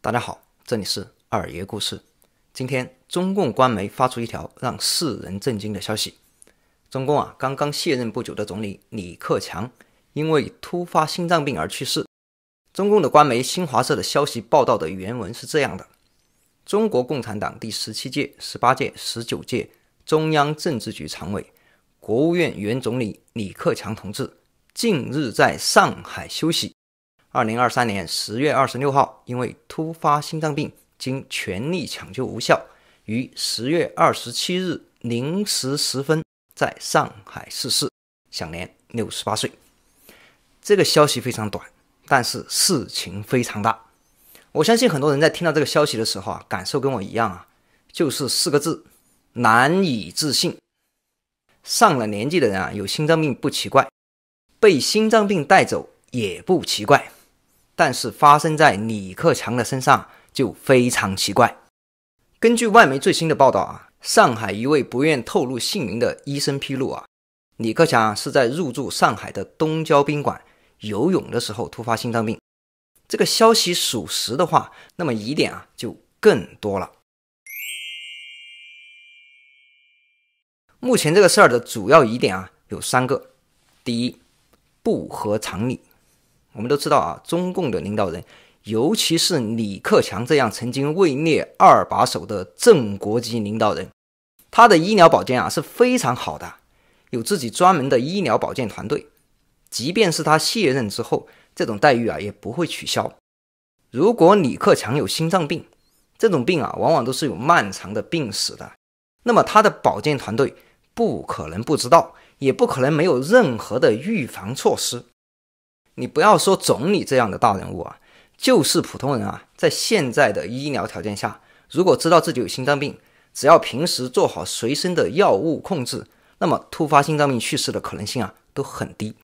大家好，这里是二爷故事。今天，中共官媒发出一条让世人震惊的消息：中共啊，刚刚卸任不久的总理李克强因为突发心脏病而去世。中共的官媒新华社的消息报道的原文是这样的：中国共产党第十七届、十八届、十九届中央政治局常委、国务院原总理李克强同志。近日在上海休息。二零二三年十月二十六号，因为突发心脏病，经全力抢救无效，于十月二十七日零时十分在上海逝世，享年六十八岁。这个消息非常短，但是事情非常大。我相信很多人在听到这个消息的时候啊，感受跟我一样啊，就是四个字：难以置信。上了年纪的人啊，有心脏病不奇怪。被心脏病带走也不奇怪，但是发生在李克强的身上就非常奇怪。根据外媒最新的报道啊，上海一位不愿透露姓名的医生披露啊，李克强是在入住上海的东郊宾馆游泳的时候突发心脏病。这个消息属实的话，那么疑点啊就更多了。目前这个事儿的主要疑点啊有三个，第一。不合常理。我们都知道啊，中共的领导人，尤其是李克强这样曾经位列二把手的正国级领导人，他的医疗保健啊是非常好的，有自己专门的医疗保健团队。即便是他卸任之后，这种待遇啊也不会取消。如果李克强有心脏病，这种病啊往往都是有漫长的病史的，那么他的保健团队不可能不知道。也不可能没有任何的预防措施。你不要说总理这样的大人物啊，就是普通人啊，在现在的医疗条件下，如果知道自己有心脏病，只要平时做好随身的药物控制，那么突发心脏病去世的可能性啊都很低。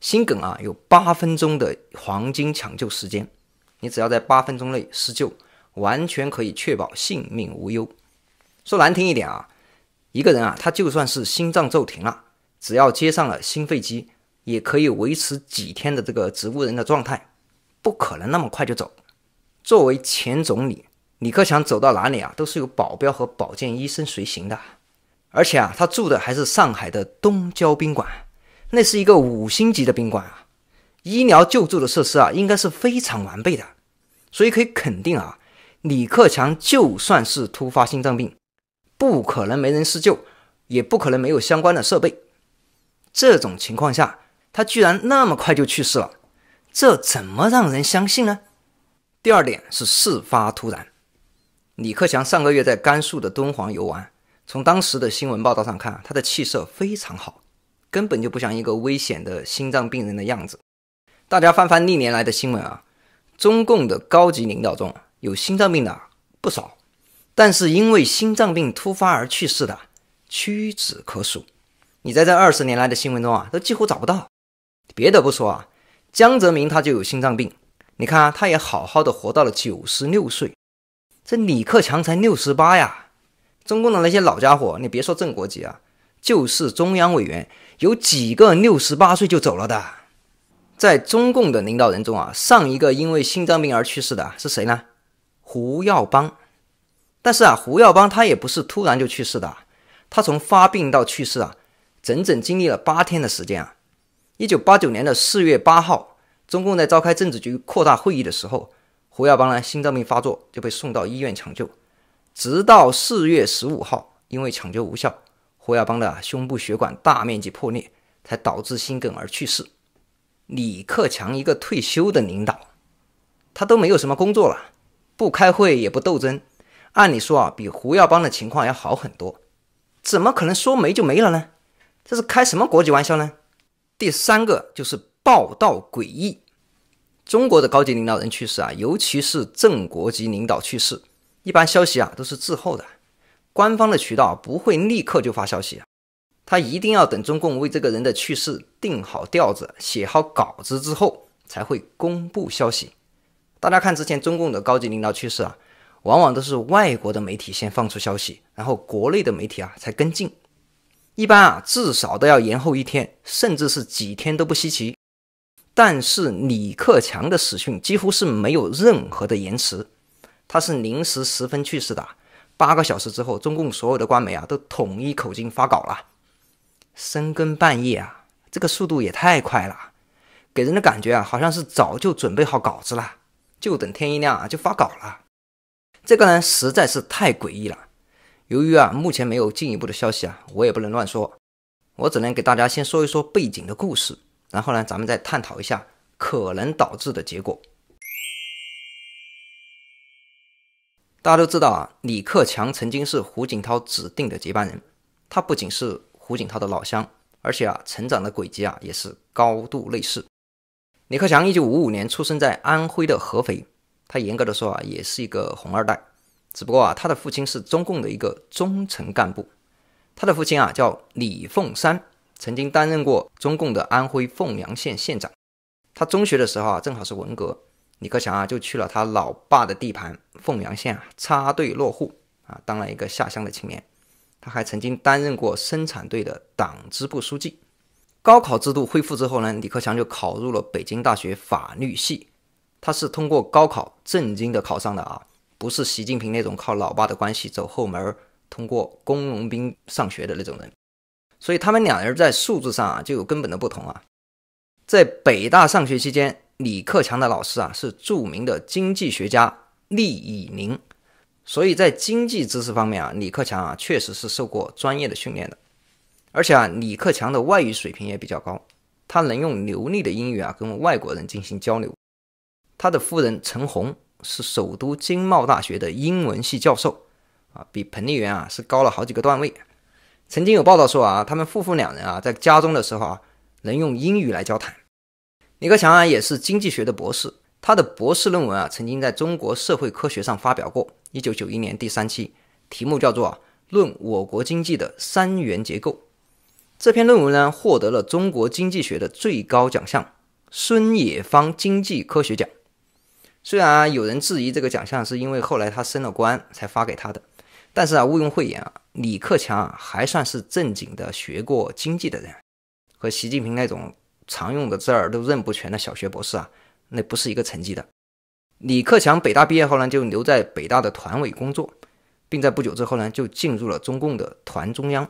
心梗啊，有八分钟的黄金抢救时间，你只要在八分钟内施救，完全可以确保性命无忧。说难听一点啊，一个人啊，他就算是心脏骤停了。只要接上了心肺机，也可以维持几天的这个植物人的状态，不可能那么快就走。作为前总理，李克强走到哪里啊，都是有保镖和保健医生随行的，而且啊，他住的还是上海的东郊宾馆，那是一个五星级的宾馆啊，医疗救助的设施啊，应该是非常完备的。所以可以肯定啊，李克强就算是突发心脏病，不可能没人施救，也不可能没有相关的设备。这种情况下，他居然那么快就去世了，这怎么让人相信呢？第二点是事发突然。李克强上个月在甘肃的敦煌游玩，从当时的新闻报道上看，他的气色非常好，根本就不像一个危险的心脏病人的样子。大家翻翻历年来的新闻啊，中共的高级领导中有心脏病的不少，但是因为心脏病突发而去世的屈指可数。你在这二十年来的新闻中啊，都几乎找不到。别的不说啊，江泽民他就有心脏病，你看他也好好的活到了九十六岁。这李克强才六十八呀，中共的那些老家伙，你别说正国级啊，就是中央委员，有几个六十八岁就走了的？在中共的领导人中啊，上一个因为心脏病而去世的是谁呢？胡耀邦。但是啊，胡耀邦他也不是突然就去世的，他从发病到去世啊。整整经历了八天的时间啊！一九八九年的四月八号，中共在召开政治局扩大会议的时候，胡耀邦呢心脏病发作就被送到医院抢救，直到四月十五号，因为抢救无效，胡耀邦的胸部血管大面积破裂，才导致心梗而去世。李克强一个退休的领导，他都没有什么工作了，不开会也不斗争，按理说啊，比胡耀邦的情况要好很多，怎么可能说没就没了呢？这是开什么国际玩笑呢？第三个就是报道诡异。中国的高级领导人去世啊，尤其是正国级领导去世，一般消息啊都是滞后的，官方的渠道不会立刻就发消息他一定要等中共为这个人的去世定好调子、写好稿子之后才会公布消息。大家看之前中共的高级领导去世啊，往往都是外国的媒体先放出消息，然后国内的媒体啊才跟进。一般啊，至少都要延后一天，甚至是几天都不稀奇。但是李克强的死讯几乎是没有任何的延迟，他是零时十分去世的，八个小时之后，中共所有的官媒啊都统一口径发稿了。深更半夜啊，这个速度也太快了，给人的感觉啊，好像是早就准备好稿子了，就等天一亮啊就发稿了。这个呢实在是太诡异了。由于啊，目前没有进一步的消息啊，我也不能乱说，我只能给大家先说一说背景的故事，然后呢，咱们再探讨一下可能导致的结果。大家都知道啊，李克强曾经是胡锦涛指定的接班人，他不仅是胡锦涛的老乡，而且啊，成长的轨迹啊也是高度类似。李克强1955年出生在安徽的合肥，他严格的说啊，也是一个红二代。只不过啊，他的父亲是中共的一个中层干部，他的父亲啊叫李凤山，曾经担任过中共的安徽凤阳县县长。他中学的时候啊，正好是文革，李克强啊就去了他老爸的地盘凤阳县啊插队落户啊，当了一个下乡的青年。他还曾经担任过生产队的党支部书记。高考制度恢复之后呢，李克强就考入了北京大学法律系，他是通过高考正经的考上的啊。不是习近平那种靠老爸的关系走后门、通过工农兵上学的那种人，所以他们两人在素质上啊就有根本的不同啊。在北大上学期间，李克强的老师啊是著名的经济学家厉以宁，所以在经济知识方面啊，李克强啊确实是受过专业的训练的。而且啊，李克强的外语水平也比较高，他能用流利的英语啊跟外国人进行交流。他的夫人陈红。是首都经贸大学的英文系教授啊，比彭丽媛啊是高了好几个段位。曾经有报道说啊，他们夫妇两人啊在家中的时候啊，能用英语来交谈。李克强啊也是经济学的博士，他的博士论文啊曾经在中国社会科学上发表过，一九九一年第三期，题目叫做《啊论我国经济的三元结构》。这篇论文呢获得了中国经济学的最高奖项——孙冶方经济科学奖。虽然有人质疑这个奖项是因为后来他升了官才发给他的，但是啊，毋庸讳言啊，李克强啊还算是正经的学过经济的人，和习近平那种常用的字儿都认不全的小学博士啊，那不是一个层级的。李克强北大毕业后呢，就留在北大的团委工作，并在不久之后呢，就进入了中共的团中央。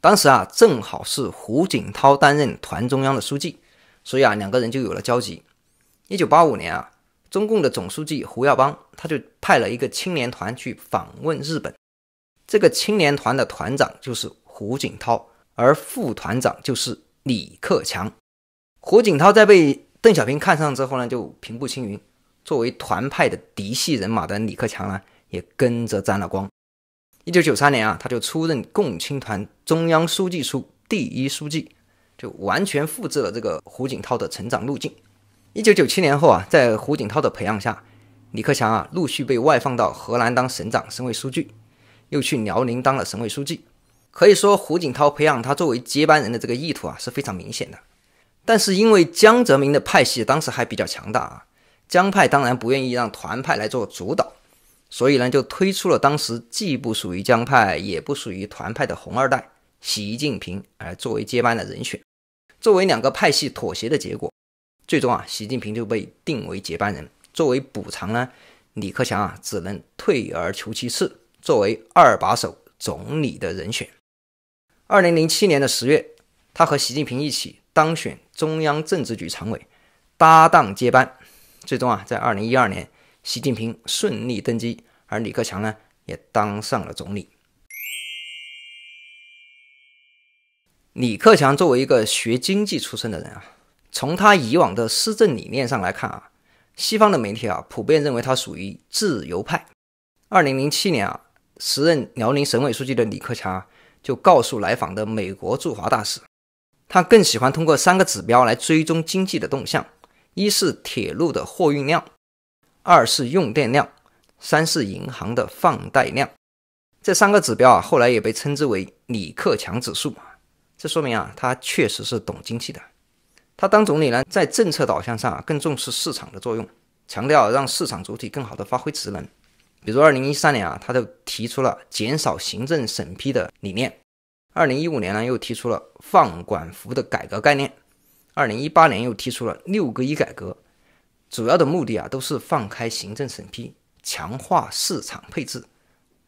当时啊，正好是胡锦涛担任团中央的书记，所以啊，两个人就有了交集。一九八五年啊。中共的总书记胡耀邦，他就派了一个青年团去访问日本。这个青年团的团长就是胡锦涛，而副团长就是李克强。胡锦涛在被邓小平看上之后呢，就平步青云。作为团派的嫡系人马的李克强呢，也跟着沾了光。一九九三年啊，他就出任共青团中央书记处第一书记，就完全复制了这个胡锦涛的成长路径。一九九七年后啊，在胡锦涛的培养下，李克强啊陆续被外放到河南当省长、省委书记，又去辽宁当了省委书记。可以说，胡锦涛培养他作为接班人的这个意图啊是非常明显的。但是，因为江泽民的派系当时还比较强大啊，江派当然不愿意让团派来做主导，所以呢就推出了当时既不属于江派也不属于团派的“红二代”习近平，而作为接班的人选，作为两个派系妥协的结果。最终啊，习近平就被定为接班人。作为补偿呢，李克强啊，只能退而求其次，作为二把手总理的人选。二零零七年的十月，他和习近平一起当选中央政治局常委，搭档接班。最终啊，在二零一二年，习近平顺利登基，而李克强呢，也当上了总理。李克强作为一个学经济出身的人啊。从他以往的施政理念上来看啊，西方的媒体啊普遍认为他属于自由派。二零零七年啊，时任辽宁省委书记的李克强就告诉来访的美国驻华大使，他更喜欢通过三个指标来追踪经济的动向：一是铁路的货运量，二是用电量，三是银行的放贷量。这三个指标啊，后来也被称之为李克强指数这说明啊，他确实是懂经济的。他当总理呢，在政策导向上啊更重视市场的作用，强调让市场主体更好的发挥职能。比如二零一三年啊，他就提出了减少行政审批的理念；二零一五年呢，又提出了放管服的改革概念；二零一八年又提出了六个一改革。主要的目的啊都是放开行政审批，强化市场配置，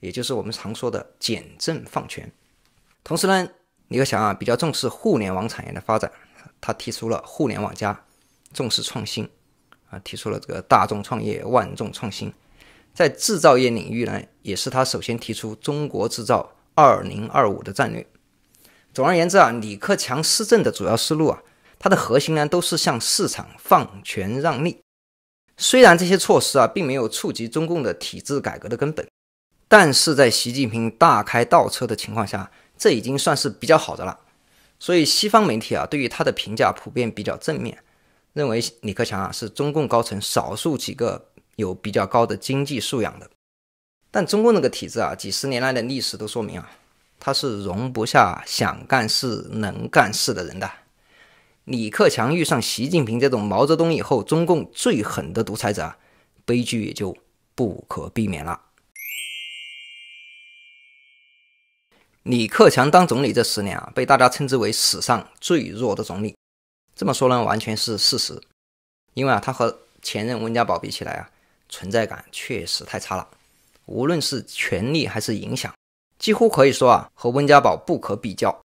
也就是我们常说的简政放权。同时呢，李克强啊比较重视互联网产业的发展。他提出了“互联网加”，重视创新，啊，提出了这个“大众创业，万众创新”。在制造业领域呢，也是他首先提出“中国制造 2025” 的战略。总而言之啊，李克强施政的主要思路啊，它的核心呢，都是向市场放权让利。虽然这些措施啊，并没有触及中共的体制改革的根本，但是在习近平大开倒车的情况下，这已经算是比较好的了。所以西方媒体啊，对于他的评价普遍比较正面，认为李克强啊是中共高层少数几个有比较高的经济素养的。但中共那个体制啊，几十年来的历史都说明啊，他是容不下想干事、能干事的人的。李克强遇上习近平这种毛泽东以后中共最狠的独裁者，悲剧也就不可避免了。李克强当总理这十年啊，被大家称之为史上最弱的总理。这么说呢，完全是事实。因为啊，他和前任温家宝比起来啊，存在感确实太差了。无论是权力还是影响，几乎可以说啊，和温家宝不可比较。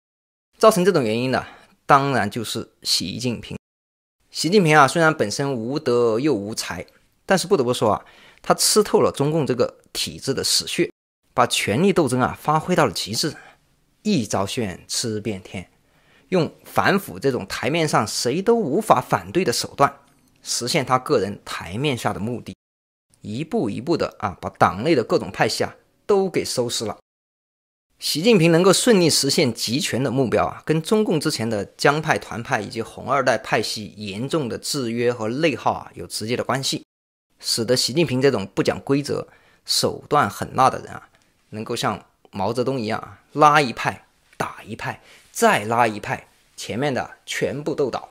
造成这种原因的，当然就是习近平。习近平啊，虽然本身无德又无才，但是不得不说啊，他吃透了中共这个体制的死穴，把权力斗争啊发挥到了极致。一招炫，吃遍天，用反腐这种台面上谁都无法反对的手段，实现他个人台面下的目的，一步一步的啊，把党内的各种派系啊都给收拾了。习近平能够顺利实现集权的目标啊，跟中共之前的江派、团派以及红二代派系严重的制约和内耗啊有直接的关系，使得习近平这种不讲规则、手段狠辣的人啊，能够像。毛泽东一样啊，拉一派打一派，再拉一派，前面的全部斗倒。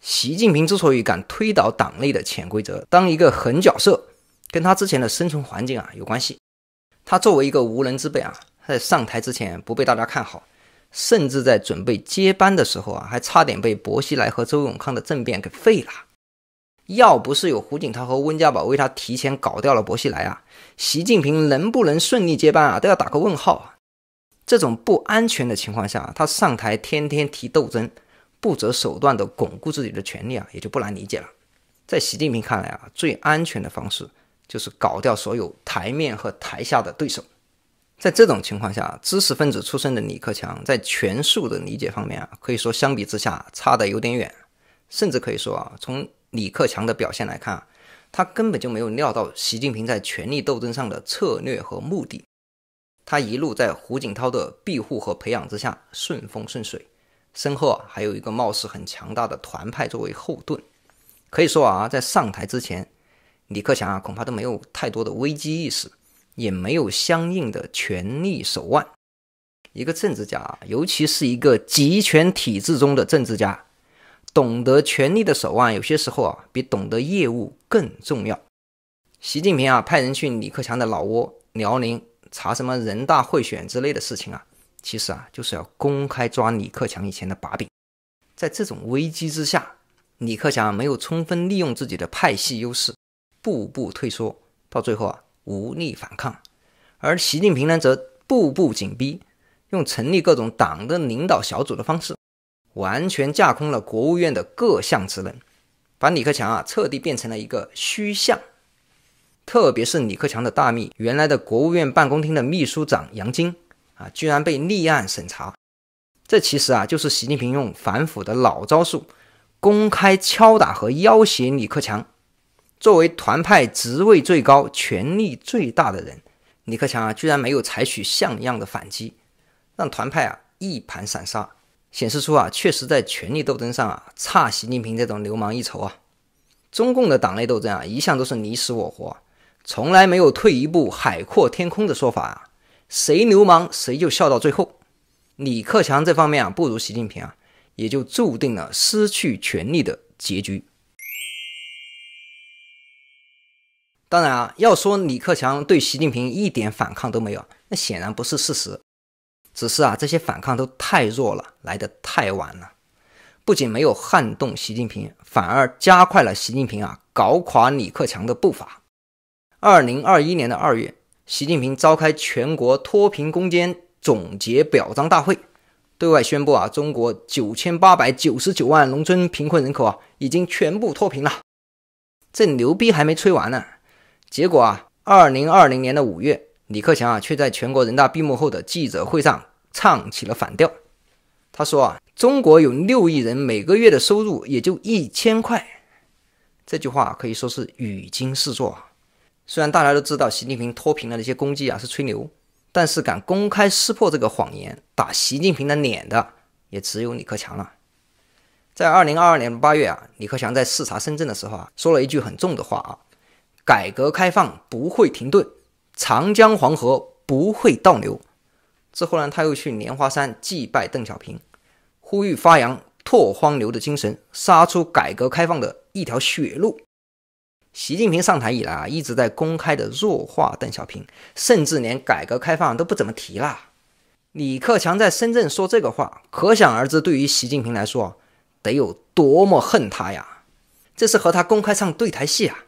习近平之所以敢推倒党内的潜规则，当一个狠角色，跟他之前的生存环境啊有关系。他作为一个无能之辈啊，在上台之前不被大家看好，甚至在准备接班的时候啊，还差点被薄熙来和周永康的政变给废了。要不是有胡锦涛和温家宝为他提前搞掉了薄熙来啊，习近平能不能顺利接班啊，都要打个问号啊。这种不安全的情况下，他上台天天提斗争，不择手段的巩固自己的权利啊，也就不难理解了。在习近平看来啊，最安全的方式就是搞掉所有台面和台下的对手。在这种情况下，知识分子出身的李克强在权术的理解方面啊，可以说相比之下差得有点远，甚至可以说啊，从李克强的表现来看啊，他根本就没有料到习近平在权力斗争上的策略和目的。他一路在胡锦涛的庇护和培养之下顺风顺水，身后啊还有一个貌似很强大的团派作为后盾。可以说啊，在上台之前，李克强啊恐怕都没有太多的危机意识，也没有相应的权力手腕。一个政治家啊，尤其是一个集权体制中的政治家。懂得权力的手腕，有些时候啊，比懂得业务更重要。习近平啊，派人去李克强的老窝辽宁查什么人大会选之类的事情啊，其实啊，就是要公开抓李克强以前的把柄。在这种危机之下，李克强没有充分利用自己的派系优势，步步退缩，到最后啊，无力反抗。而习近平呢，则步步紧逼，用成立各种党的领导小组的方式。完全架空了国务院的各项职能，把李克强啊彻底变成了一个虚像。特别是李克强的大秘，原来的国务院办公厅的秘书长杨晶啊，居然被立案审查。这其实啊就是习近平用反腐的老招数，公开敲打和要挟李克强。作为团派职位最高、权力最大的人，李克强啊居然没有采取像样的反击，让团派啊一盘散沙。显示出啊，确实在权力斗争上啊，差习近平这种流氓一筹啊。中共的党内斗争啊，一向都是你死我活，从来没有退一步海阔天空的说法啊。谁流氓谁就笑到最后。李克强这方面啊，不如习近平啊，也就注定了失去权力的结局。当然啊，要说李克强对习近平一点反抗都没有，那显然不是事实。只是啊，这些反抗都太弱了，来得太晚了，不仅没有撼动习近平，反而加快了习近平啊搞垮李克强的步伐。二零二一年的二月，习近平召开全国脱贫攻坚总结表彰大会，对外宣布啊，中国九千八百九十九万农村贫困人口啊已经全部脱贫了。这牛逼还没吹完呢，结果啊，二零二零年的五月，李克强啊却在全国人大闭幕后的记者会上。唱起了反调，他说啊，中国有六亿人，每个月的收入也就一千块。这句话可以说是语惊四座啊。虽然大家都知道习近平脱贫的那些功绩啊是吹牛，但是敢公开撕破这个谎言，打习近平的脸的也只有李克强了。在二零二二年八月啊，李克强在视察深圳的时候啊，说了一句很重的话啊：改革开放不会停顿，长江黄河不会倒流。之后呢，他又去莲花山祭拜邓小平，呼吁发扬拓荒牛的精神，杀出改革开放的一条血路。习近平上台以来啊，一直在公开的弱化邓小平，甚至连改革开放都不怎么提啦。李克强在深圳说这个话，可想而知，对于习近平来说，得有多么恨他呀！这是和他公开唱对台戏啊！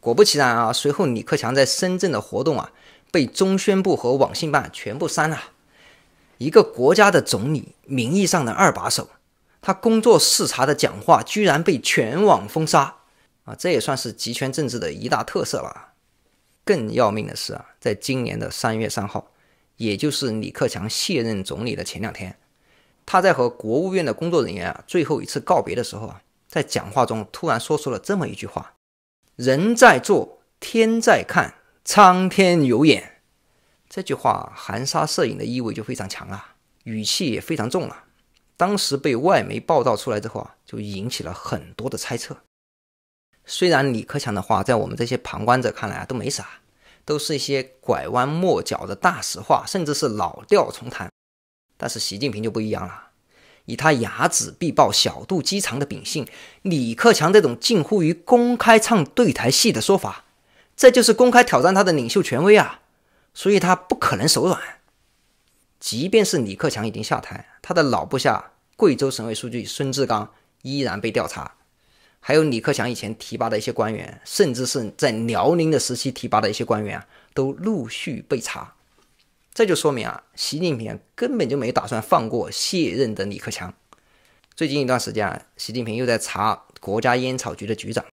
果不其然啊，随后李克强在深圳的活动啊。被中宣部和网信办全部删了。一个国家的总理，名义上的二把手，他工作视察的讲话居然被全网封杀啊！这也算是集权政治的一大特色了。更要命的是啊，在今年的三月三号，也就是李克强卸任总理的前两天，他在和国务院的工作人员啊最后一次告别的时候啊，在讲话中突然说出了这么一句话：“人在做，天在看。”苍天有眼，这句话含沙射影的意味就非常强啊，语气也非常重了。当时被外媒报道出来之后啊，就引起了很多的猜测。虽然李克强的话在我们这些旁观者看来啊都没啥，都是一些拐弯抹角的大实话，甚至是老调重弹，但是习近平就不一样了，以他睚眦必报、小肚鸡肠的秉性，李克强这种近乎于公开唱对台戏的说法。这就是公开挑战他的领袖权威啊，所以他不可能手软。即便是李克强已经下台，他的老部下贵州省委书记孙志刚依然被调查，还有李克强以前提拔的一些官员，甚至是在辽宁的时期提拔的一些官员啊，都陆续被查。这就说明啊，习近平根本就没打算放过卸任的李克强。最近一段时间啊，习近平又在查国家烟草局的局长。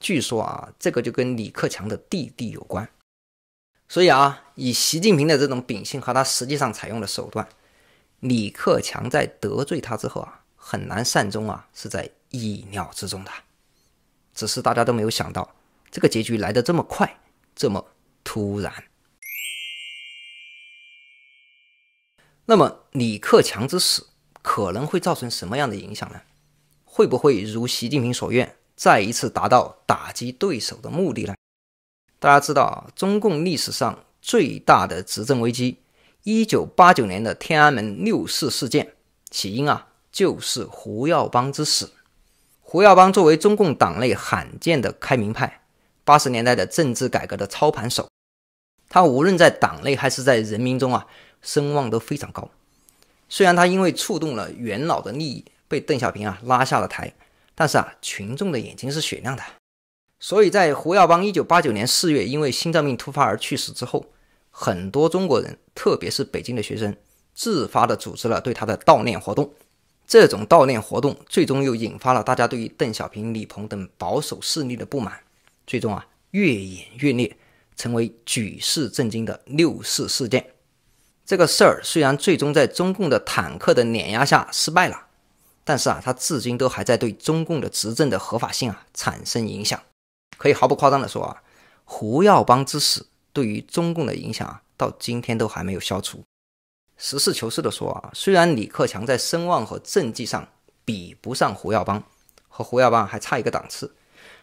据说啊，这个就跟李克强的弟弟有关，所以啊，以习近平的这种秉性和他实际上采用的手段，李克强在得罪他之后啊，很难善终啊，是在意料之中的。只是大家都没有想到，这个结局来的这么快，这么突然。那么，李克强之死可能会造成什么样的影响呢？会不会如习近平所愿？再一次达到打击对手的目的呢？大家知道，中共历史上最大的执政危机，一九八九年的天安门六四事件，起因啊就是胡耀邦之死。胡耀邦作为中共党内罕见的开明派，八十年代的政治改革的操盘手，他无论在党内还是在人民中啊，声望都非常高。虽然他因为触动了元老的利益，被邓小平啊拉下了台。但是啊，群众的眼睛是雪亮的，所以在胡耀邦一九八九年四月因为心脏病突发而去世之后，很多中国人，特别是北京的学生，自发的组织了对他的悼念活动。这种悼念活动最终又引发了大家对于邓小平、李鹏等保守势力的不满，最终啊，越演越烈，成为举世震惊的六四事件。这个事儿虽然最终在中共的坦克的碾压下失败了。但是啊，他至今都还在对中共的执政的合法性啊产生影响。可以毫不夸张的说啊，胡耀邦之死对于中共的影响啊，到今天都还没有消除。实事求是的说啊，虽然李克强在声望和政绩上比不上胡耀邦，和胡耀邦还差一个档次，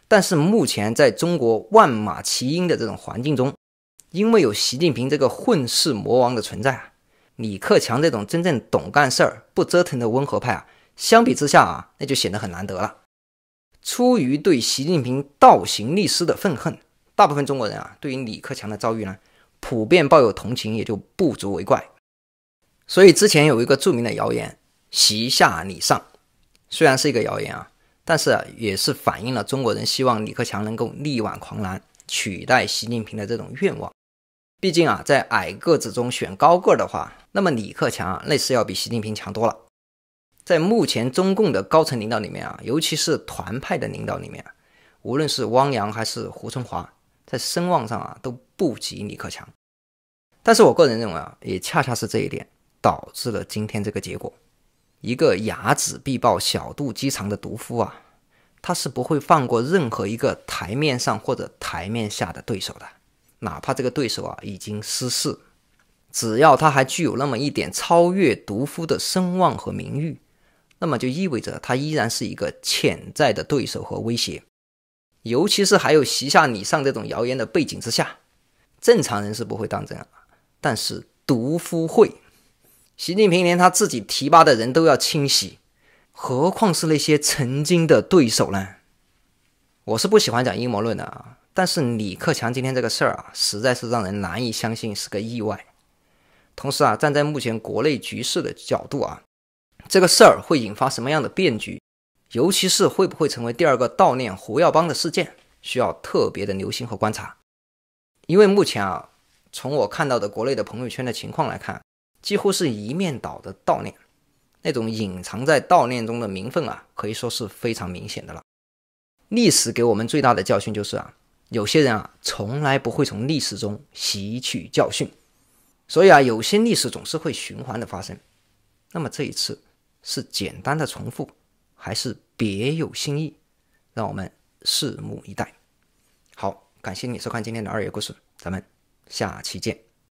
但是目前在中国万马齐喑的这种环境中，因为有习近平这个混世魔王的存在啊，李克强这种真正懂干事儿、不折腾的温和派啊。相比之下啊，那就显得很难得了。出于对习近平倒行逆施的愤恨，大部分中国人啊，对于李克强的遭遇呢，普遍抱有同情，也就不足为怪。所以之前有一个著名的谣言“席下李上”，虽然是一个谣言啊，但是也是反映了中国人希望李克强能够力挽狂澜，取代习近平的这种愿望。毕竟啊，在矮个子中选高个的话，那么李克强啊，那是要比习近平强多了。在目前中共的高层领导里面啊，尤其是团派的领导里面，无论是汪洋还是胡春华，在声望上啊都不及李克强。但是我个人认为啊，也恰恰是这一点导致了今天这个结果。一个睚眦必报、小肚鸡肠的毒夫啊，他是不会放过任何一个台面上或者台面下的对手的，哪怕这个对手啊已经失势，只要他还具有那么一点超越毒夫的声望和名誉。那么就意味着他依然是一个潜在的对手和威胁，尤其是还有“席下礼上”这种谣言的背景之下，正常人是不会当真啊。但是独夫会，习近平连他自己提拔的人都要清洗，何况是那些曾经的对手呢？我是不喜欢讲阴谋论的啊，但是李克强今天这个事儿啊，实在是让人难以相信是个意外。同时啊，站在目前国内局势的角度啊。这个事儿会引发什么样的变局？尤其是会不会成为第二个悼念胡耀邦的事件，需要特别的留心和观察。因为目前啊，从我看到的国内的朋友圈的情况来看，几乎是一面倒的悼念，那种隐藏在悼念中的名分啊，可以说是非常明显的了。历史给我们最大的教训就是啊，有些人啊，从来不会从历史中吸取教训，所以啊，有些历史总是会循环的发生。那么这一次。是简单的重复，还是别有新意？让我们拭目以待。好，感谢你收看今天的二月故事，咱们下期见。